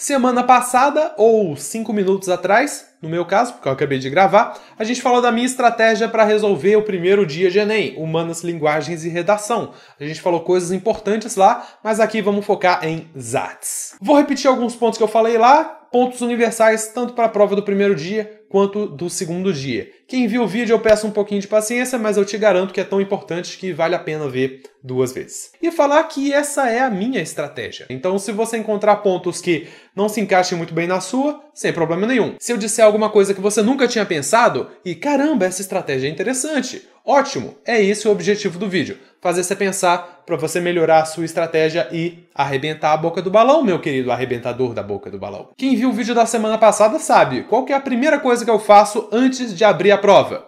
Semana passada, ou cinco minutos atrás, no meu caso, porque eu acabei de gravar, a gente falou da minha estratégia para resolver o primeiro dia de Enem, Humanas, Linguagens e Redação. A gente falou coisas importantes lá, mas aqui vamos focar em ZATs. Vou repetir alguns pontos que eu falei lá, pontos universais tanto para a prova do primeiro dia quanto do segundo dia. Quem viu o vídeo, eu peço um pouquinho de paciência, mas eu te garanto que é tão importante que vale a pena ver duas vezes. E falar que essa é a minha estratégia. Então, se você encontrar pontos que não se encaixem muito bem na sua, sem problema nenhum. Se eu disser alguma coisa que você nunca tinha pensado, e caramba, essa estratégia é interessante. Ótimo, é esse o objetivo do vídeo, fazer você pensar para você melhorar a sua estratégia e arrebentar a boca do balão, meu querido arrebentador da boca do balão. Quem viu o vídeo da semana passada sabe qual é a primeira coisa que eu faço antes de abrir a prova.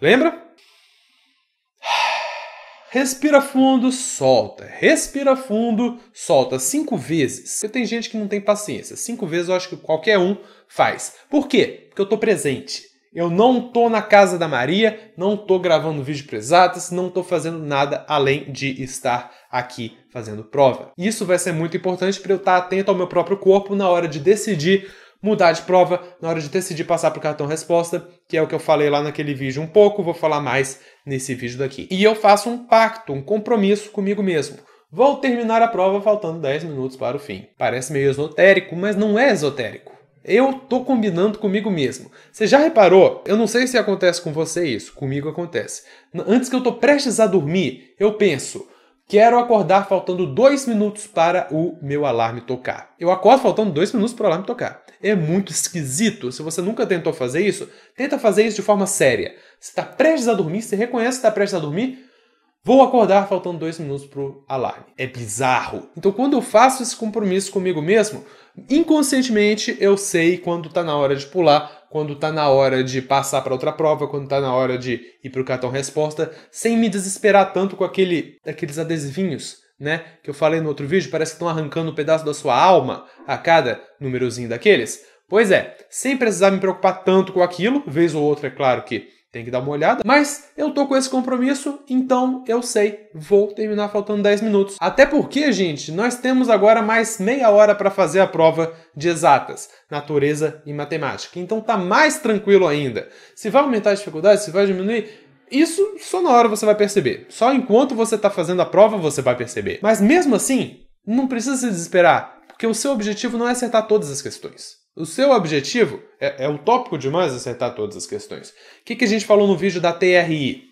Lembra? Respira fundo, solta. Respira fundo, solta. Cinco vezes. Porque tem gente que não tem paciência. Cinco vezes eu acho que qualquer um faz. Por quê? Porque eu tô presente. Eu não tô na casa da Maria, não tô gravando vídeo para exatas, não tô fazendo nada além de estar aqui fazendo prova. Isso vai ser muito importante para eu estar atento ao meu próprio corpo na hora de decidir mudar de prova na hora de decidir passar para o cartão resposta, que é o que eu falei lá naquele vídeo um pouco, vou falar mais nesse vídeo daqui. E eu faço um pacto, um compromisso comigo mesmo. Vou terminar a prova faltando 10 minutos para o fim. Parece meio esotérico, mas não é esotérico. Eu tô combinando comigo mesmo. Você já reparou? Eu não sei se acontece com você isso, comigo acontece. Antes que eu tô prestes a dormir, eu penso: Quero acordar faltando dois minutos para o meu alarme tocar. Eu acordo faltando dois minutos para o alarme tocar. É muito esquisito. Se você nunca tentou fazer isso, tenta fazer isso de forma séria. Se está prestes a dormir, se reconhece que está prestes a dormir, Vou acordar faltando dois minutos pro alarme. É bizarro. Então, quando eu faço esse compromisso comigo mesmo, inconscientemente eu sei quando tá na hora de pular, quando tá na hora de passar para outra prova, quando tá na hora de ir pro cartão resposta, sem me desesperar tanto com aquele, aqueles adesivinhos, né? Que eu falei no outro vídeo, parece que estão arrancando um pedaço da sua alma a cada númerozinho daqueles. Pois é, sem precisar me preocupar tanto com aquilo, vez ou outra, é claro que tem que dar uma olhada. Mas eu tô com esse compromisso, então eu sei, vou terminar faltando 10 minutos. Até porque, gente, nós temos agora mais meia hora para fazer a prova de exatas, natureza e matemática. Então tá mais tranquilo ainda. Se vai aumentar a dificuldade, se vai diminuir, isso só na hora você vai perceber. Só enquanto você está fazendo a prova você vai perceber. Mas mesmo assim, não precisa se desesperar, porque o seu objetivo não é acertar todas as questões. O seu objetivo é, é utópico demais acertar todas as questões. O que, que a gente falou no vídeo da TRI?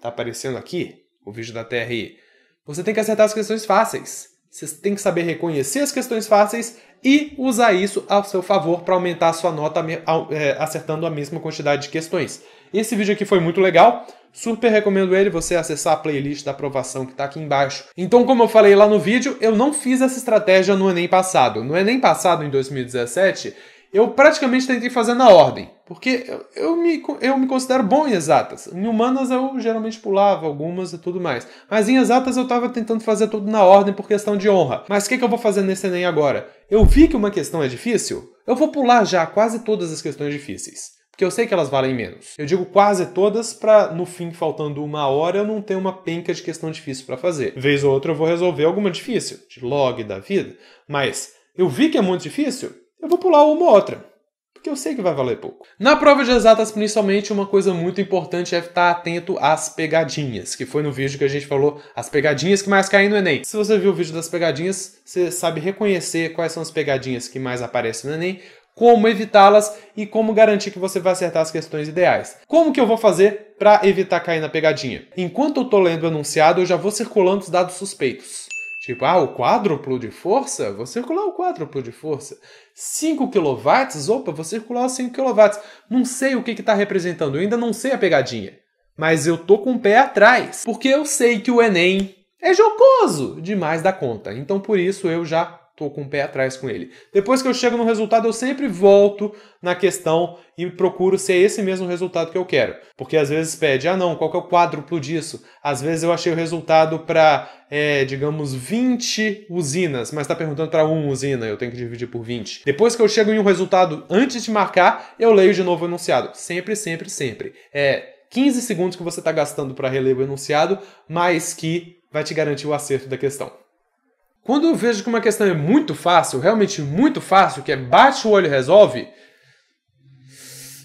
Tá aparecendo aqui o vídeo da TRI. Você tem que acertar as questões fáceis. Você tem que saber reconhecer as questões fáceis e usar isso ao seu favor para aumentar a sua nota é, acertando a mesma quantidade de questões. Esse vídeo aqui foi muito legal. Super recomendo ele, você acessar a playlist da aprovação que está aqui embaixo. Então, como eu falei lá no vídeo, eu não fiz essa estratégia no Enem passado. No Enem passado, em 2017, eu praticamente tentei fazer na ordem, porque eu, eu, me, eu me considero bom em exatas. Em humanas eu geralmente pulava algumas e tudo mais. Mas em exatas eu estava tentando fazer tudo na ordem por questão de honra. Mas o que, que eu vou fazer nesse Enem agora? Eu vi que uma questão é difícil, eu vou pular já quase todas as questões difíceis porque eu sei que elas valem menos. Eu digo quase todas para no fim faltando uma hora eu não ter uma penca de questão difícil para fazer. Vez ou outra eu vou resolver alguma difícil, de log da vida, mas eu vi que é muito difícil, eu vou pular uma ou outra. Porque eu sei que vai valer pouco. Na prova de exatas, principalmente, uma coisa muito importante é estar atento às pegadinhas, que foi no vídeo que a gente falou as pegadinhas que mais caem no Enem. Se você viu o vídeo das pegadinhas, você sabe reconhecer quais são as pegadinhas que mais aparecem no Enem, como evitá-las e como garantir que você vai acertar as questões ideais. Como que eu vou fazer para evitar cair na pegadinha? Enquanto eu estou lendo o enunciado, eu já vou circulando os dados suspeitos. Tipo, ah, o quádruplo de força? Vou circular o quádruplo de força. 5 kW? Opa, vou circular os 5 kW. Não sei o que está representando, eu ainda não sei a pegadinha. Mas eu tô com o pé atrás, porque eu sei que o Enem é jocoso demais da conta. Então por isso eu já tô com o pé atrás com ele. Depois que eu chego no resultado, eu sempre volto na questão e procuro ser esse mesmo resultado que eu quero. Porque às vezes pede, ah não, qual que é o quádruplo disso? Às vezes eu achei o resultado para, é, digamos, 20 usinas, mas está perguntando para uma usina, eu tenho que dividir por 20. Depois que eu chego em um resultado antes de marcar, eu leio de novo o enunciado. Sempre, sempre, sempre. É 15 segundos que você está gastando para reler o enunciado, mas que vai te garantir o acerto da questão. Quando eu vejo que uma questão é muito fácil, realmente muito fácil, que é bate o olho e resolve,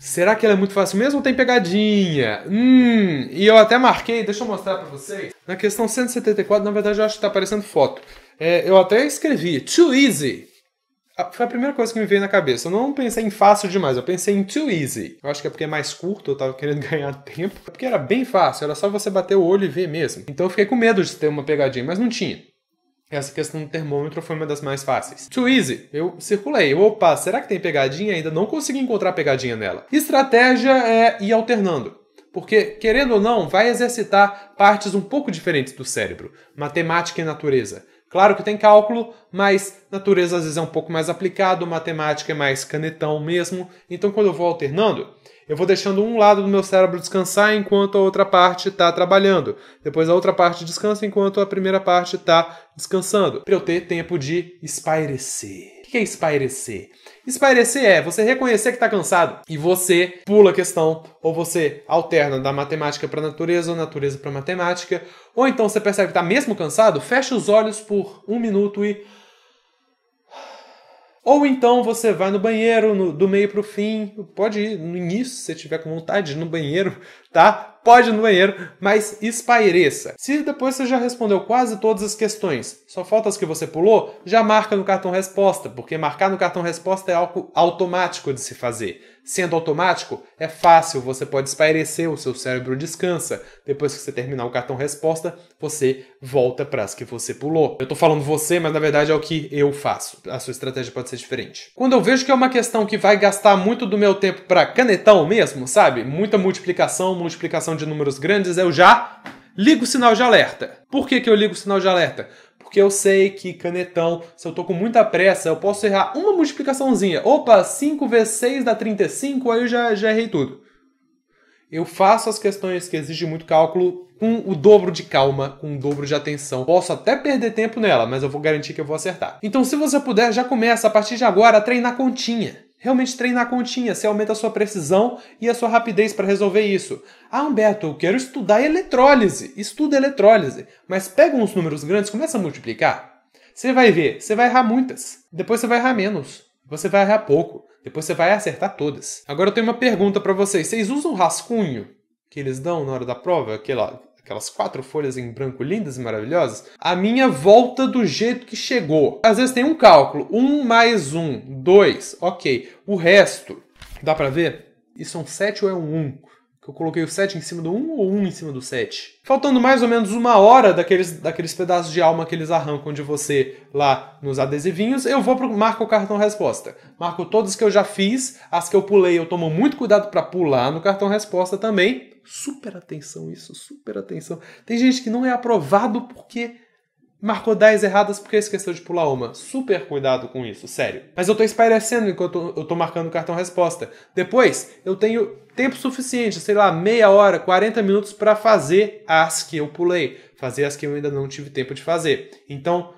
será que ela é muito fácil mesmo ou tem pegadinha? Hum, e eu até marquei, deixa eu mostrar para vocês. Na questão 174, na verdade eu acho que tá aparecendo foto. É, eu até escrevi, too easy. Ah, foi a primeira coisa que me veio na cabeça. Eu não pensei em fácil demais, eu pensei em too easy. Eu acho que é porque é mais curto, eu tava querendo ganhar tempo. É porque era bem fácil, era só você bater o olho e ver mesmo. Então eu fiquei com medo de ter uma pegadinha, mas não tinha. Essa questão do termômetro foi uma das mais fáceis. Too easy. Eu circulei. Opa, será que tem pegadinha? Ainda não consegui encontrar pegadinha nela. Estratégia é ir alternando. Porque, querendo ou não, vai exercitar partes um pouco diferentes do cérebro. Matemática e natureza. Claro que tem cálculo, mas natureza às vezes é um pouco mais aplicado, matemática é mais canetão mesmo. Então, quando eu vou alternando, eu vou deixando um lado do meu cérebro descansar enquanto a outra parte está trabalhando. Depois a outra parte descansa enquanto a primeira parte está descansando. Para eu ter tempo de espairecer. O que é espairecer? Espairecer é você reconhecer que está cansado e você pula a questão, ou você alterna da matemática para a natureza ou natureza para matemática, ou então você percebe que está mesmo cansado, fecha os olhos por um minuto e ou então você vai no banheiro no, do meio para o fim, pode ir no início se você tiver com vontade no banheiro, tá? Pode ir no banheiro, mas espaireça. Se depois você já respondeu quase todas as questões, só falta as que você pulou, já marca no cartão resposta, porque marcar no cartão resposta é algo automático de se fazer. Sendo automático, é fácil, você pode espairecer, o seu cérebro descansa. Depois que você terminar o cartão resposta, você volta para as que você pulou. Eu estou falando você, mas na verdade é o que eu faço. A sua estratégia pode ser diferente. Quando eu vejo que é uma questão que vai gastar muito do meu tempo para canetão mesmo, sabe? Muita multiplicação, multiplicação de números grandes, eu já Ligo o sinal de alerta. Por que, que eu ligo o sinal de alerta? Porque eu sei que canetão, se eu tô com muita pressa, eu posso errar uma multiplicaçãozinha. Opa, 5 vezes 6 dá 35, aí eu já, já errei tudo. Eu faço as questões que exigem muito cálculo com o dobro de calma, com o dobro de atenção. Posso até perder tempo nela, mas eu vou garantir que eu vou acertar. Então, se você puder, já começa a partir de agora a treinar continha realmente treinar continha, você aumenta a sua precisão e a sua rapidez para resolver isso. Ah, Humberto, eu quero estudar eletrólise. Estuda eletrólise, mas pega uns números grandes, começa a multiplicar. Você vai ver, você vai errar muitas. Depois você vai errar menos. Você vai errar pouco. Depois você vai acertar todas. Agora eu tenho uma pergunta para vocês. Vocês usam rascunho que eles dão na hora da prova? Aquela, aquelas quatro folhas em branco lindas e maravilhosas, a minha volta do jeito que chegou. Às vezes tem um cálculo, um mais um, dois, ok. O resto, dá para ver? Isso é um 7 ou é um 1? Um? Eu coloquei o 7 em cima do 1 ou 1 em cima do 7? Faltando mais ou menos uma hora daqueles, daqueles pedaços de alma que eles arrancam de você lá nos adesivinhos, eu vou pro, marco o cartão resposta. Marco todas que eu já fiz, as que eu pulei eu tomo muito cuidado para pular no cartão resposta também, Super atenção isso, super atenção. Tem gente que não é aprovado porque marcou 10 erradas porque esqueceu de pular uma. Super cuidado com isso, sério. Mas eu tô espairecendo enquanto eu tô marcando o cartão resposta. Depois, eu tenho tempo suficiente, sei lá, meia hora, 40 minutos para fazer as que eu pulei, fazer as que eu ainda não tive tempo de fazer. Então,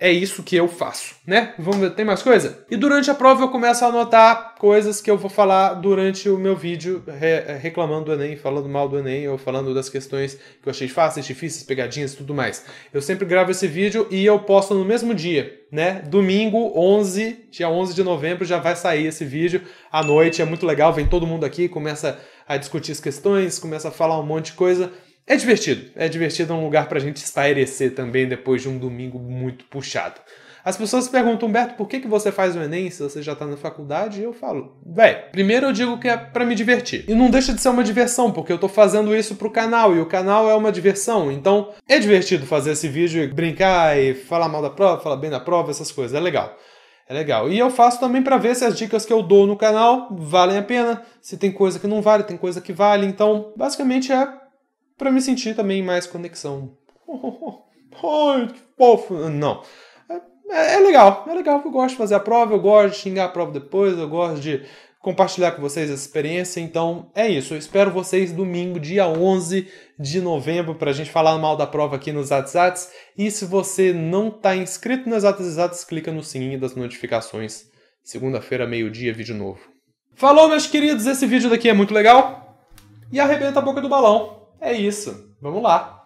é isso que eu faço, né? Vamos ver, tem mais coisa? E durante a prova eu começo a anotar coisas que eu vou falar durante o meu vídeo re eh, reclamando do Enem, falando mal do Enem ou falando das questões que eu achei fáceis, difíceis, pegadinhas e tudo mais. Eu sempre gravo esse vídeo e eu posto no mesmo dia, né? Domingo, 11, dia 11 de novembro, já vai sair esse vídeo à noite. É muito legal, vem todo mundo aqui, começa a discutir as questões, começa a falar um monte de coisa. É divertido. É divertido, é um lugar pra gente espairecer também depois de um domingo muito puxado. As pessoas perguntam, Humberto, por que, que você faz o Enem se você já tá na faculdade? E eu falo, véi, primeiro eu digo que é para me divertir. E não deixa de ser uma diversão, porque eu tô fazendo isso pro canal e o canal é uma diversão. Então é divertido fazer esse vídeo e brincar e falar mal da prova, falar bem da prova, essas coisas. É legal. É legal. E eu faço também para ver se as dicas que eu dou no canal valem a pena, se tem coisa que não vale, tem coisa que vale. Então, basicamente é para me sentir também mais conexão. Oh, que fofo! Não. É, é, legal, é legal, eu gosto de fazer a prova, eu gosto de xingar a prova depois, eu gosto de compartilhar com vocês essa experiência. Então é isso, eu espero vocês domingo, dia 11 de novembro, para a gente falar mal da prova aqui nos WhatsApps. E se você não está inscrito nos WhatsApps, clica no sininho das notificações. Segunda-feira, meio-dia, vídeo novo. Falou, meus queridos, esse vídeo daqui é muito legal. E arrebenta a boca do balão. É isso. Vamos lá.